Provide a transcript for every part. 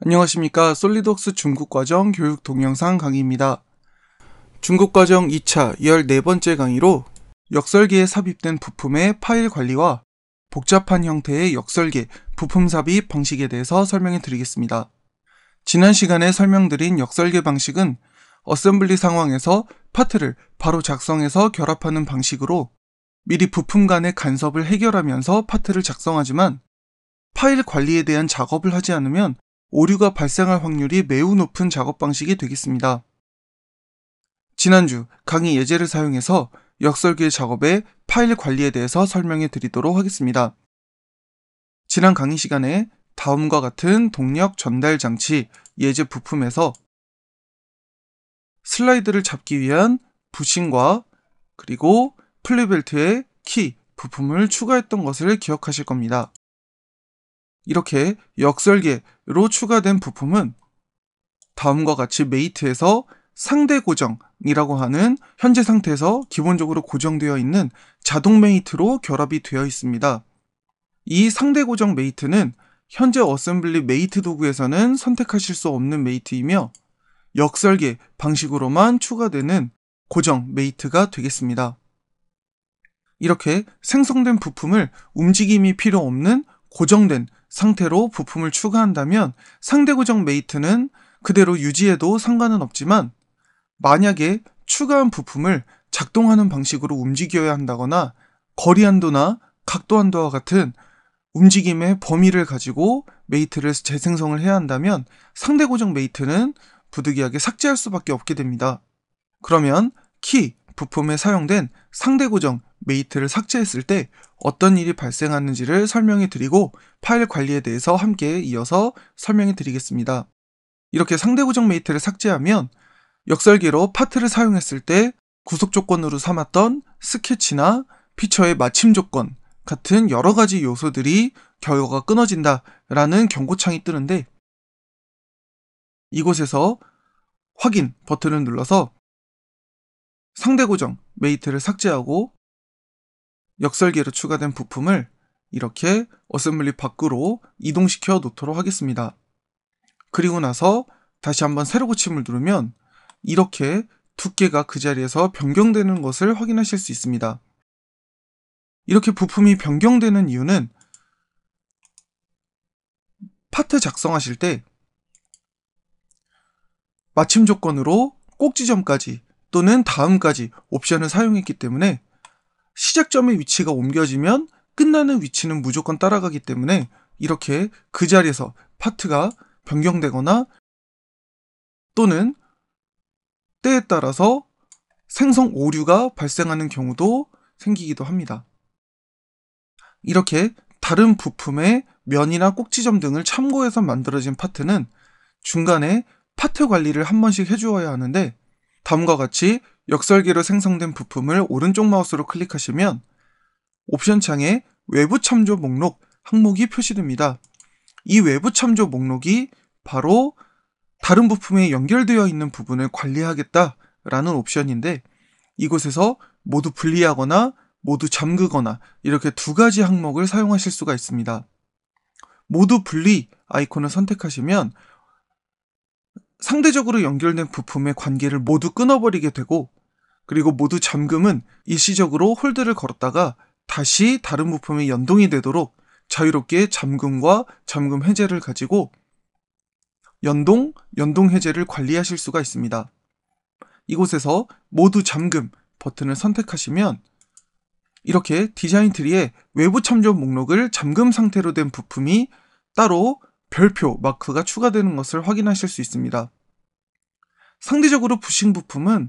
안녕하십니까 솔리드웍스 중국과정 교육 동영상 강의입니다. 중국과정 2차 14번째 강의로 역설계에 삽입된 부품의 파일 관리와 복잡한 형태의 역설계, 부품 삽입 방식에 대해서 설명해 드리겠습니다. 지난 시간에 설명드린 역설계 방식은 어셈블리 상황에서 파트를 바로 작성해서 결합하는 방식으로 미리 부품 간의 간섭을 해결하면서 파트를 작성하지만 파일 관리에 대한 작업을 하지 않으면 오류가 발생할 확률이 매우 높은 작업 방식이 되겠습니다. 지난주 강의 예제를 사용해서 역설계 작업의 파일 관리에 대해서 설명해 드리도록 하겠습니다. 지난 강의 시간에 다음과 같은 동력 전달 장치 예제 부품에서 슬라이드를 잡기 위한 부싱과 그리고 플리벨트의 키 부품을 추가했던 것을 기억하실 겁니다. 이렇게 역설계로 추가된 부품은 다음과 같이 메이트에서 상대 고정이라고 하는 현재 상태에서 기본적으로 고정되어 있는 자동 메이트로 결합이 되어 있습니다. 이 상대 고정 메이트는 현재 어셈블리 메이트 도구에서는 선택하실 수 없는 메이트이며 역설계 방식으로만 추가되는 고정 메이트가 되겠습니다. 이렇게 생성된 부품을 움직임이 필요 없는 고정된 상태로 부품을 추가한다면 상대 고정 메이트는 그대로 유지해도 상관은 없지만 만약에 추가한 부품을 작동하는 방식으로 움직여야 한다거나 거리 한도나 각도 한도와 같은 움직임의 범위를 가지고 메이트를 재생성을 해야 한다면 상대 고정 메이트는 부득이하게 삭제할 수밖에 없게 됩니다. 그러면 키, 부품에 사용된 상대 고정 메이트를 삭제했을 때 어떤 일이 발생하는지를 설명해 드리고 파일 관리에 대해서 함께 이어서 설명해 드리겠습니다. 이렇게 상대 고정 메이트를 삭제하면 역설계로 파트를 사용했을 때 구속 조건으로 삼았던 스케치나 피처의 마침 조건 같은 여러 가지 요소들이 결과가 끊어진다 라는 경고창이 뜨는데 이곳에서 확인 버튼을 눌러서 상대 고정 메이트를 삭제하고 역설계로 추가된 부품을 이렇게 어셈블리 밖으로 이동시켜 놓도록 하겠습니다. 그리고 나서 다시 한번 새로 고침을 누르면 이렇게 두께가 그 자리에서 변경되는 것을 확인하실 수 있습니다. 이렇게 부품이 변경되는 이유는 파트 작성하실 때 마침 조건으로 꼭지점까지 또는 다음까지 옵션을 사용했기 때문에 시작점의 위치가 옮겨지면 끝나는 위치는 무조건 따라가기 때문에 이렇게 그 자리에서 파트가 변경되거나 또는 때에 따라서 생성 오류가 발생하는 경우도 생기기도 합니다. 이렇게 다른 부품의 면이나 꼭지점 등을 참고해서 만들어진 파트는 중간에 파트 관리를 한 번씩 해주어야 하는데 다음과 같이 역설기로 생성된 부품을 오른쪽 마우스로 클릭하시면 옵션 창에 외부 참조 목록 항목이 표시됩니다. 이 외부 참조 목록이 바로 다른 부품에 연결되어 있는 부분을 관리하겠다라는 옵션인데 이곳에서 모두 분리하거나 모두 잠그거나 이렇게 두 가지 항목을 사용하실 수가 있습니다. 모두 분리 아이콘을 선택하시면 상대적으로 연결된 부품의 관계를 모두 끊어버리게 되고 그리고 모두 잠금은 일시적으로 홀드를 걸었다가 다시 다른 부품에 연동이 되도록 자유롭게 잠금과 잠금 해제를 가지고 연동, 연동 해제를 관리하실 수가 있습니다. 이곳에서 모두 잠금 버튼을 선택하시면 이렇게 디자인 트리에 외부 참조 목록을 잠금 상태로 된 부품이 따로 별표 마크가 추가되는 것을 확인하실 수 있습니다. 상대적으로 부싱 부품은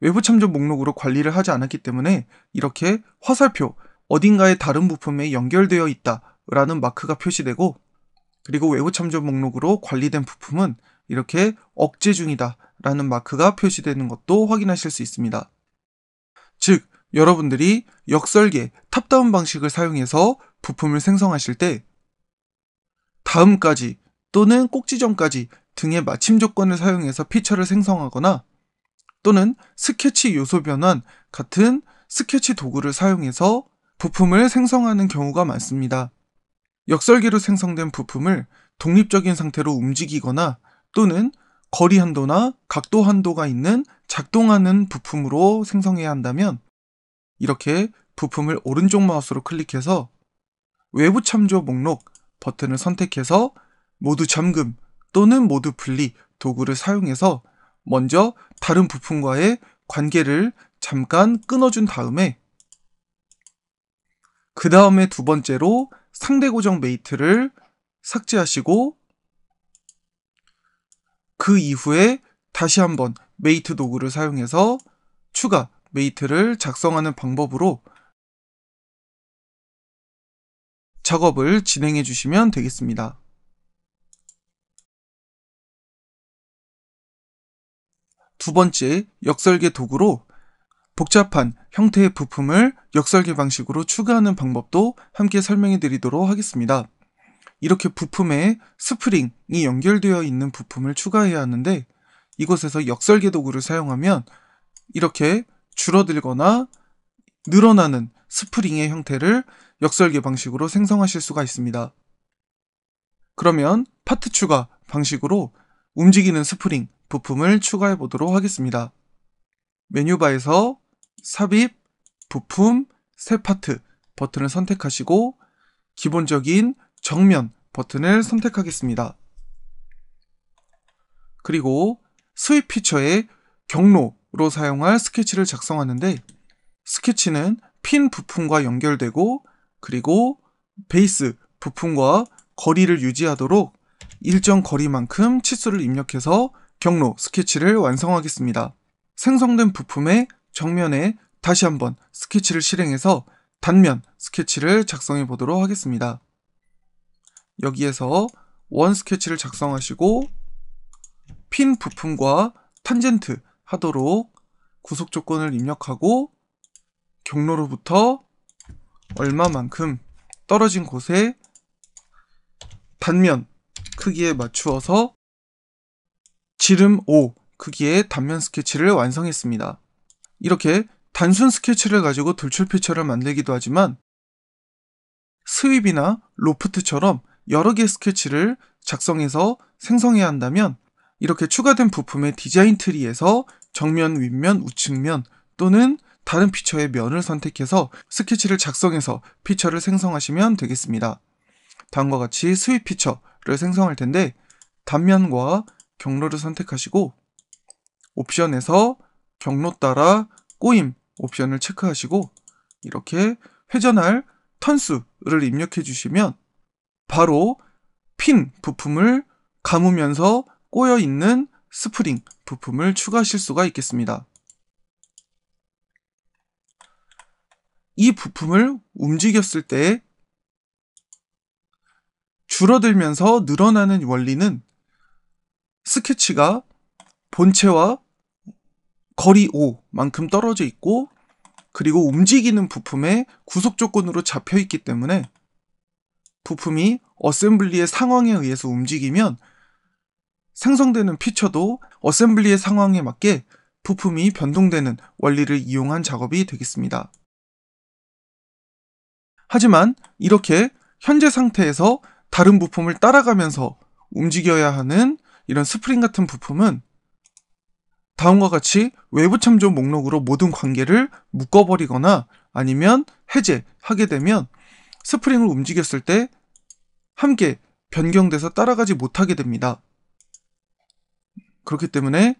외부 참조 목록으로 관리를 하지 않았기 때문에 이렇게 화살표 어딘가의 다른 부품에 연결되어 있다라는 마크가 표시되고 그리고 외부 참조 목록으로 관리된 부품은 이렇게 억제 중이다라는 마크가 표시되는 것도 확인하실 수 있습니다. 즉 여러분들이 역설계 탑다운 방식을 사용해서 부품을 생성하실 때 다음까지 또는 꼭지점까지 등의 마침 조건을 사용해서 피처를 생성하거나 또는 스케치 요소 변환 같은 스케치 도구를 사용해서 부품을 생성하는 경우가 많습니다. 역설계로 생성된 부품을 독립적인 상태로 움직이거나 또는 거리 한도나 각도 한도가 있는 작동하는 부품으로 생성해야 한다면 이렇게 부품을 오른쪽 마우스로 클릭해서 외부 참조 목록 버튼을 선택해서 모두 잠금 또는 모두 분리 도구를 사용해서 먼저 다른 부품과의 관계를 잠깐 끊어준 다음에 그 다음에 두 번째로 상대 고정 메이트를 삭제하시고 그 이후에 다시 한번 메이트 도구를 사용해서 추가 메이트를 작성하는 방법으로 작업을 진행해 주시면 되겠습니다. 두 번째, 역설계 도구로 복잡한 형태의 부품을 역설계 방식으로 추가하는 방법도 함께 설명해 드리도록 하겠습니다. 이렇게 부품에 스프링이 연결되어 있는 부품을 추가해야 하는데 이곳에서 역설계 도구를 사용하면 이렇게 줄어들거나 늘어나는 스프링의 형태를 역설계 방식으로 생성하실 수가 있습니다. 그러면 파트 추가 방식으로 움직이는 스프링 부품을 추가해 보도록 하겠습니다. 메뉴바에서 삽입, 부품, 새 파트 버튼을 선택하시고 기본적인 정면 버튼을 선택하겠습니다. 그리고 스윕 피처의 경로로 사용할 스케치를 작성하는데 스케치는 핀 부품과 연결되고 그리고 베이스 부품과 거리를 유지하도록 일정 거리만큼 치수를 입력해서 경로 스케치를 완성하겠습니다. 생성된 부품의 정면에 다시 한번 스케치를 실행해서 단면 스케치를 작성해 보도록 하겠습니다. 여기에서 원 스케치를 작성하시고 핀 부품과 탄젠트 하도록 구속 조건을 입력하고 경로로부터 얼마만큼 떨어진 곳에 단면 크기에 맞추어서 지름 5 크기의 단면 스케치를 완성했습니다. 이렇게 단순 스케치를 가지고 돌출피처를 만들기도 하지만 스윕이나 로프트처럼 여러 개의 스케치를 작성해서 생성해야 한다면 이렇게 추가된 부품의 디자인 트리에서 정면, 윗면, 우측면 또는 다른 피처의 면을 선택해서 스케치를 작성해서 피처를 생성하시면 되겠습니다. 다음과 같이 스윕 피처를 생성할 텐데 단면과 경로를 선택하시고 옵션에서 경로 따라 꼬임 옵션을 체크하시고 이렇게 회전할 턴수를 입력해 주시면 바로 핀 부품을 감으면서 꼬여 있는 스프링 부품을 추가하실 수가 있겠습니다. 이 부품을 움직였을 때 줄어들면서 늘어나는 원리는 스케치가 본체와 거리 5만큼 떨어져 있고 그리고 움직이는 부품의 구속 조건으로 잡혀 있기 때문에 부품이 어셈블리의 상황에 의해서 움직이면 생성되는 피처도 어셈블리의 상황에 맞게 부품이 변동되는 원리를 이용한 작업이 되겠습니다. 하지만 이렇게 현재 상태에서 다른 부품을 따라가면서 움직여야 하는 이런 스프링 같은 부품은 다음과 같이 외부 참조 목록으로 모든 관계를 묶어버리거나 아니면 해제하게 되면 스프링을 움직였을 때 함께 변경돼서 따라가지 못하게 됩니다. 그렇기 때문에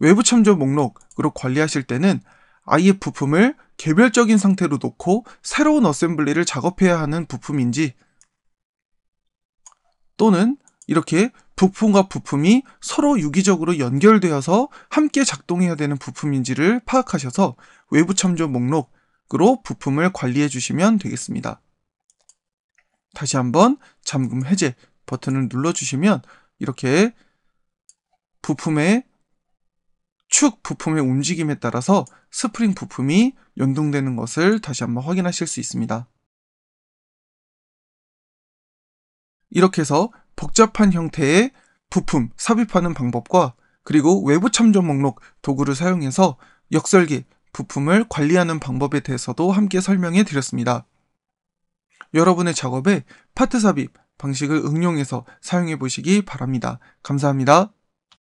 외부 참조 목록으로 관리하실 때는 아예 부품을 개별적인 상태로 놓고 새로운 어셈블리를 작업해야 하는 부품인지 또는 이렇게 부품과 부품이 서로 유기적으로 연결되어서 함께 작동해야 되는 부품인지를 파악하셔서 외부 참조 목록으로 부품을 관리해 주시면 되겠습니다. 다시 한번 잠금 해제 버튼을 눌러주시면 이렇게 부품의 축 부품의 움직임에 따라서 스프링 부품이 연동되는 것을 다시 한번 확인하실 수 있습니다. 이렇게 해서 복잡한 형태의 부품 삽입하는 방법과 그리고 외부 참조 목록 도구를 사용해서 역설기 부품을 관리하는 방법에 대해서도 함께 설명해 드렸습니다. 여러분의 작업에 파트 삽입 방식을 응용해서 사용해 보시기 바랍니다. 감사합니다.